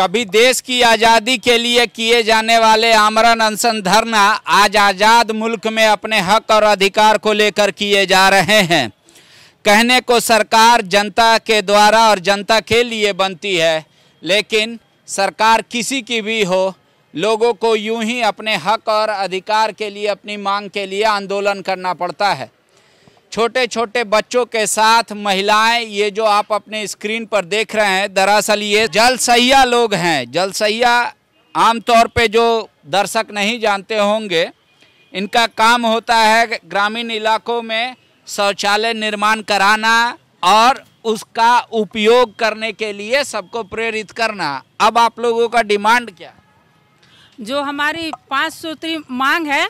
कभी देश की आज़ादी के लिए किए जाने वाले आमरण अनशन धरना आज आज़ाद मुल्क में अपने हक और अधिकार को लेकर किए जा रहे हैं कहने को सरकार जनता के द्वारा और जनता के लिए बनती है लेकिन सरकार किसी की भी हो लोगों को यूं ही अपने हक और अधिकार के लिए अपनी मांग के लिए आंदोलन करना पड़ता है छोटे छोटे बच्चों के साथ महिलाएं ये जो आप अपने स्क्रीन पर देख रहे हैं दरअसल ये जलसैया लोग हैं जलसैया आमतौर पे जो दर्शक नहीं जानते होंगे इनका काम होता है ग्रामीण इलाकों में शौचालय निर्माण कराना और उसका उपयोग करने के लिए सबको प्रेरित करना अब आप लोगों का डिमांड क्या जो हमारी पाँच सूत्री मांग है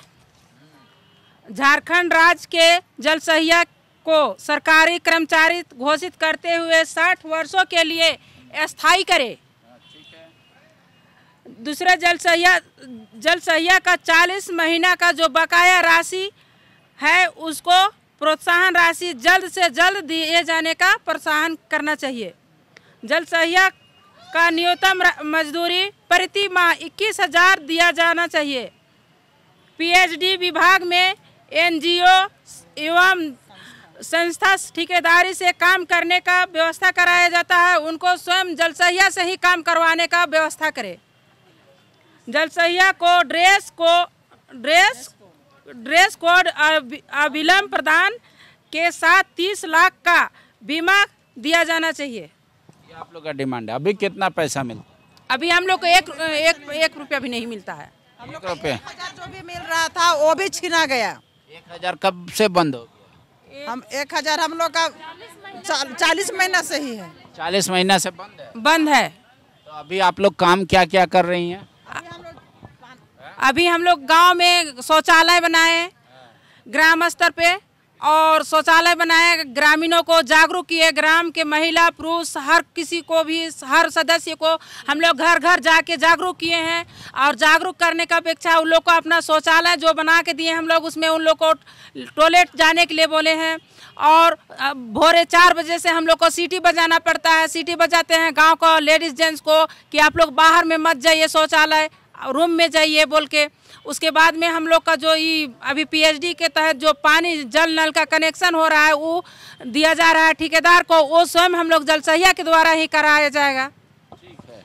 झारखंड राज्य के जलसहिया को सरकारी कर्मचारी घोषित करते हुए 60 वर्षों के लिए स्थायी करे दूसरा जलसहिया जलसहिया का 40 महीना का जो बकाया राशि है उसको प्रोत्साहन राशि जल्द से जल्द दिए जाने का प्रोत्साहन करना चाहिए जलसहिया का न्यूनतम मजदूरी प्रति माह इक्कीस हजार दिया जाना चाहिए पीएचडी विभाग में एनजीओ एवं संस्था ठेकेदारी से काम करने का व्यवस्था कराया जाता है उनको स्वयं जलसहिया से ही काम करवाने का व्यवस्था करें जलसहिया को ड्रेस को ड्रेस ड्रेस कोड अविलंब प्रदान के साथ तीस लाख का बीमा दिया जाना चाहिए ये आप लोग का डिमांड है अभी कितना पैसा मिलता अभी हम लोग को एक एक, एक रुपया भी नहीं मिलता है हम लोग जो भी मिल रहा था वो भी छीना गया एक हजार कब से बंद हो गया हम एक हजार हम लोग का चालीस महीना से ही है चालीस महीना से बंद है बंद है तो अभी आप लोग काम क्या क्या कर रही हैं अभी हम लोग गांव में शौचालय बनाए हाँ। ग्राम स्तर पे और शौचालय बनाए ग्रामीणों को जागरूक किए ग्राम के महिला पुरुष हर किसी को भी हर सदस्य को हम लोग घर घर जाके जागरूक किए हैं और जागरूक करने का अपेक्षा उन लोग को अपना शौचालय जो बना के दिए हम लोग उसमें उन लोग को टॉयलेट जाने के लिए बोले हैं और भोरे चार बजे से हम लोग को सीटी बजाना पड़ता है सीटी बजाते हैं गाँव का लेडीज़ जेंट्स को कि आप लोग बाहर में मत जाइए शौचालय रूम में जाइए बोल के उसके बाद में हम लोग का जो ये अभी पीएचडी के तहत जो पानी जल नल का कनेक्शन हो रहा है वो दिया जा रहा है ठेकेदार को वो स्वयं हम लोग जल सहिया के द्वारा ही कराया जाएगा ठीक है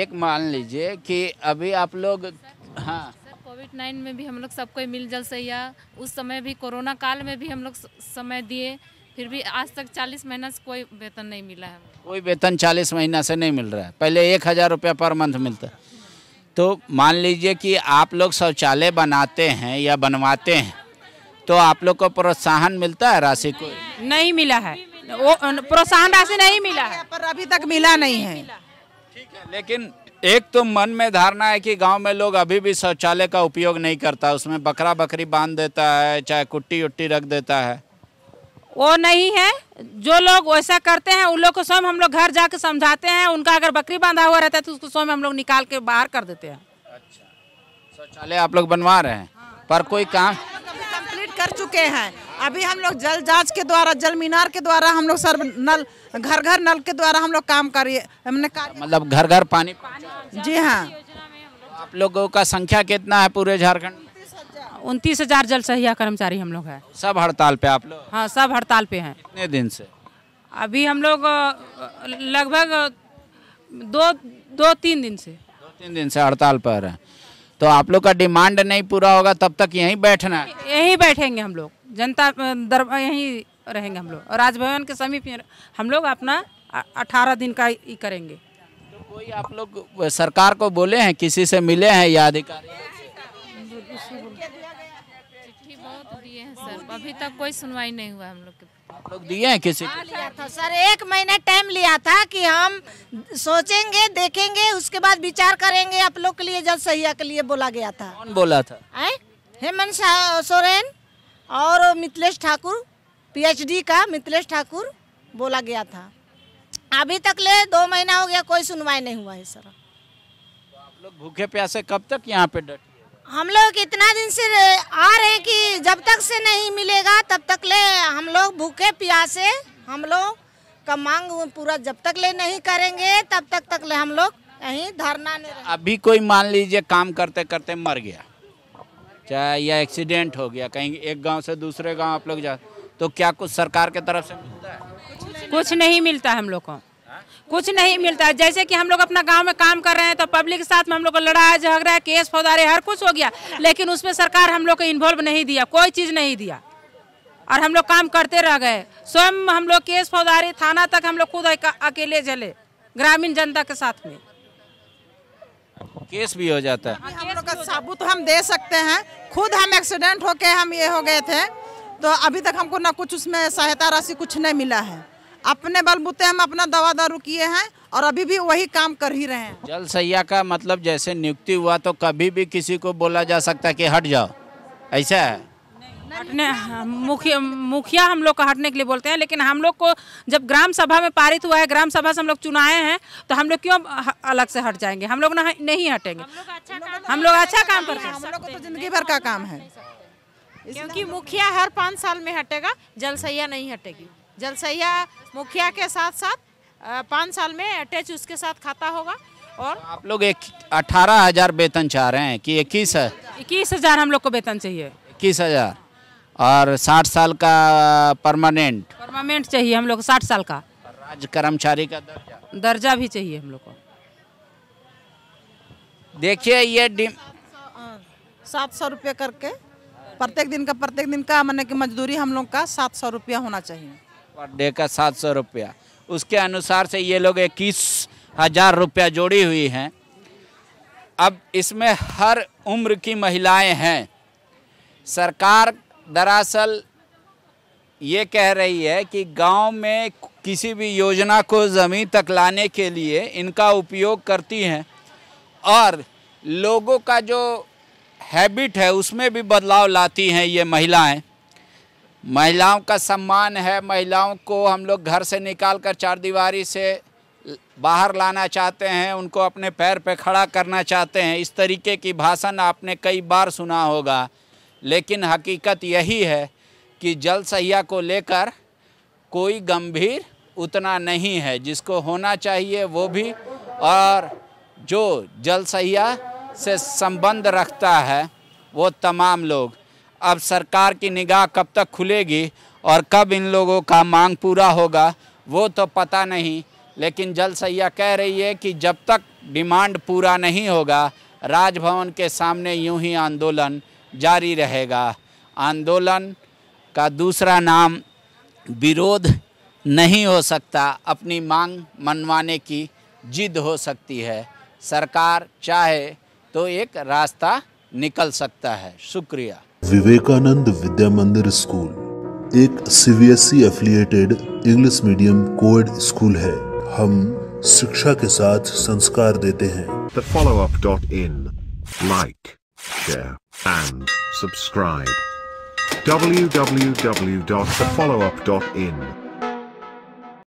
एक मान लीजिए कि अभी आप लोग हाँ कोविड नाइन में भी हम लोग सबको मिल जल सहिया उस समय भी कोरोना काल में भी हम लोग समय दिए फिर भी आज तक चालीस महीना से कोई वेतन नहीं मिला है कोई वेतन चालीस महीना से नहीं मिल रहा है पहले एक हज़ार रुपया पर मंथ मिलता है तो मान लीजिए कि आप लोग शौचालय बनाते हैं या बनवाते हैं तो आप लोग को प्रोत्साहन मिलता है राशि को नहीं मिला है वो प्रोत्साहन राशि नहीं मिला है पर अभी तक मिला नहीं है ठीक है लेकिन एक तो मन में धारणा है कि गांव में लोग अभी भी शौचालय का उपयोग नहीं करता उसमें बकरा बकरी बांध देता है चाहे कुट्टी उट्टी रख देता है वो नहीं है जो लोग वैसा करते हैं उन लोग को स्वयं हम लोग घर जाके समझाते हैं उनका अगर बकरी बांधा हुआ रहता है तो उसको स्वयं हम लोग निकाल के बाहर कर देते हैं अच्छा शौचालय आप लोग बनवा रहे हैं हाँ। पर कोई काम कंप्लीट कर चुके हैं अभी हम लोग जल जांच के द्वारा जल मीनार के द्वारा हम लोग सर नल घर घर नल के द्वारा हम लोग काम करिए हमने मतलब घर घर पानी जी हाँ आप लोगों का संख्या कितना है पूरे झारखंड उनतीस हजार जल सहिया कर्मचारी हम लोग है सब हड़ताल पे आप लोग हाँ सब हड़ताल पे हैं कितने दिन से अभी हम लोग लगभग दो दो तीन दिन से दो तीन दिन से हड़ताल पर है तो आप लोग का डिमांड नहीं पूरा होगा तब तक यहीं बैठना यहीं बैठेंगे हम लोग जनता दर यहीं रहेंगे हम लोग राजभवन के समीप हम लोग अपना अठारह दिन का ही करेंगे तो कोई आप लोग सरकार को बोले हैं किसी से मिले हैं या अधिकारी सर अभी तक कोई सुनवाई नहीं हुआ हम लोग के लोग दिए हैं किसी को? हाँ, लिया था सर एक महीना टाइम लिया था कि हम सोचेंगे देखेंगे उसके बाद विचार करेंगे आप लोग के लिए जल सहिया के लिए बोला गया था कौन बोला था हेमंत सोरेन और मिथिलेश ठाकुर पीएचडी का मिथिलेश ठाकुर बोला गया था अभी तक ले दो महीना हो गया कोई सुनवाई नहीं हुआ है सर तो आप लोग भूखे प्यासे कब तक यहाँ पे डट हम लोग इतना दिन से आ रहे हैं कि जब तक से नहीं मिलेगा तब तक ले हम लोग भूखे प्यासे हम लोग का मांग पूरा जब तक ले नहीं करेंगे तब तक तक ले हम लोग कहीं धरना नहीं अभी कोई मान लीजिए काम करते करते मर गया चाहे या एक्सीडेंट हो गया कहीं एक गांव से दूसरे गांव आप लोग जा तो क्या कुछ सरकार के तरफ से मिलता है कुछ नहीं मिलता हम लोग को कुछ नहीं मिलता है जैसे कि हम लोग अपना गांव में काम कर रहे हैं तो पब्लिक के साथ में हम लोग का लड़ाई झगड़ा केस फौदारे हर कुछ हो गया लेकिन उसमें सरकार हम लोग को इन्वॉल्व नहीं दिया कोई चीज़ नहीं दिया और हम लोग काम करते रह गए स्वयं हम लोग केस फौदारी थाना तक हम लोग खुद अकेले चले ग्रामीण जनता के साथ में केस भी हो जाता है हम लोग का साबुत हम दे सकते हैं खुद हम एक्सीडेंट होके हम ये हो गए थे तो अभी तक हमको ना कुछ उसमें सहायता राशि कुछ नहीं मिला है अपने बलबूते हम अपना दवा दारू किए हैं और अभी भी वही काम कर ही रहे हैं जल सैया का मतलब जैसे नियुक्ति हुआ तो कभी भी किसी को बोला जा सकता है कि हट जाओ ऐसा है हटने मुखिया मुखिया हम लोग को हटने के लिए बोलते हैं लेकिन हम लोग को जब ग्राम सभा में पारित हुआ है ग्राम सभा से हम लोग चुनाए हैं तो हम लोग क्यों अलग से हट जाएंगे हम लोग ना नहीं हटेंगे हम लोग अच्छा काम करते हैं हम लोग अच्छा तो जिंदगी भर का काम है क्योंकि मुखिया हर पाँच साल में हटेगा जल सैया नहीं हटेगी जलसैया मुखिया के साथ साथ पाँच साल में अटैच उसके साथ खाता होगा और आप लोग एक अठारह हज़ार वेतन चाह रहे हैं कि इक्कीस है इक्कीस हज़ार हम लोग को वेतन चाहिए इक्कीस हज़ार और साठ साल का परमानेंट परमानेंट चाहिए हम लोग साठ साल का राज्य कर्मचारी का दर्जा दर्जा भी चाहिए हम लोग को देखिए ये डिम सात सौ रुपये करके प्रत्येक दिन का प्रत्येक दिन का मैंने की मजदूरी हम लोग का सात सौ रुपया होना चाहिए पर डे का सात सौ रुपया उसके अनुसार से ये लोग इक्कीस हज़ार रुपया जोड़ी हुई हैं अब इसमें हर उम्र की महिलाएं हैं सरकार दरअसल ये कह रही है कि गांव में किसी भी योजना को ज़मीन तक लाने के लिए इनका उपयोग करती हैं और लोगों का जो हैबिट है उसमें भी बदलाव लाती हैं ये महिलाएं महिलाओं का सम्मान है महिलाओं को हम लोग घर से निकाल कर चारदीवारी से बाहर लाना चाहते हैं उनको अपने पैर पे खड़ा करना चाहते हैं इस तरीके की भाषण आपने कई बार सुना होगा लेकिन हकीकत यही है कि जल सहिया को लेकर कोई गंभीर उतना नहीं है जिसको होना चाहिए वो भी और जो जल सहिया से संबंध रखता है वो तमाम लोग अब सरकार की निगाह कब तक खुलेगी और कब इन लोगों का मांग पूरा होगा वो तो पता नहीं लेकिन जल सैया कह रही है कि जब तक डिमांड पूरा नहीं होगा राजभवन के सामने यूं ही आंदोलन जारी रहेगा आंदोलन का दूसरा नाम विरोध नहीं हो सकता अपनी मांग मनवाने की जिद हो सकती है सरकार चाहे तो एक रास्ता निकल सकता है शुक्रिया विवेकानंद विद्या मंदिर स्कूल एक CBSE affiliated English medium coed school है हम शिक्षा के साथ संस्कार देते हैं www.thefollowup.in